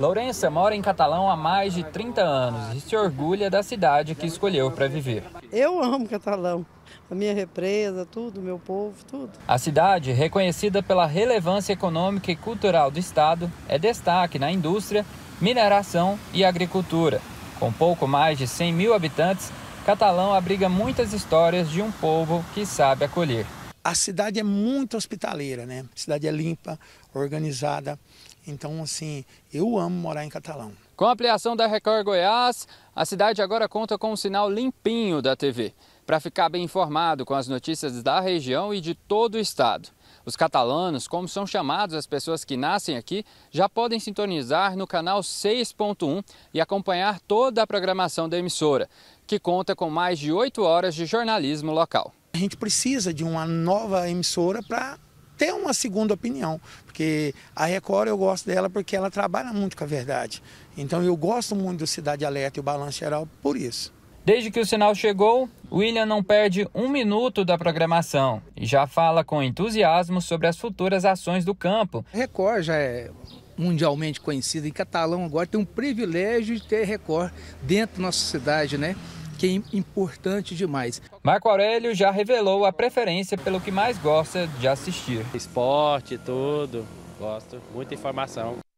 Lourença mora em Catalão há mais de 30 anos e se orgulha da cidade que escolheu para viver. Eu amo Catalão a minha represa, tudo, meu povo, tudo. A cidade, reconhecida pela relevância econômica e cultural do estado, é destaque na indústria, mineração e agricultura. Com pouco mais de 100 mil habitantes, Catalão abriga muitas histórias de um povo que sabe acolher a cidade é muito hospitaleira, né? A cidade é limpa, organizada. Então, assim, eu amo morar em Catalão. Com a ampliação da Record Goiás, a cidade agora conta com um sinal limpinho da TV, para ficar bem informado com as notícias da região e de todo o estado. Os catalanos, como são chamados as pessoas que nascem aqui, já podem sintonizar no canal 6.1 e acompanhar toda a programação da emissora, que conta com mais de 8 horas de jornalismo local. A gente precisa de uma nova emissora para ter uma segunda opinião, porque a Record eu gosto dela porque ela trabalha muito com a verdade. Então eu gosto muito do Cidade Alerta e o Balanço Geral por isso. Desde que o sinal chegou, William não perde um minuto da programação e já fala com entusiasmo sobre as futuras ações do campo. A Record já é mundialmente conhecida Em catalão agora tem um privilégio de ter Record dentro da nossa cidade, né? que é importante demais. Marco Aurélio já revelou a preferência pelo que mais gosta de assistir. Esporte, tudo. Gosto. Muita informação.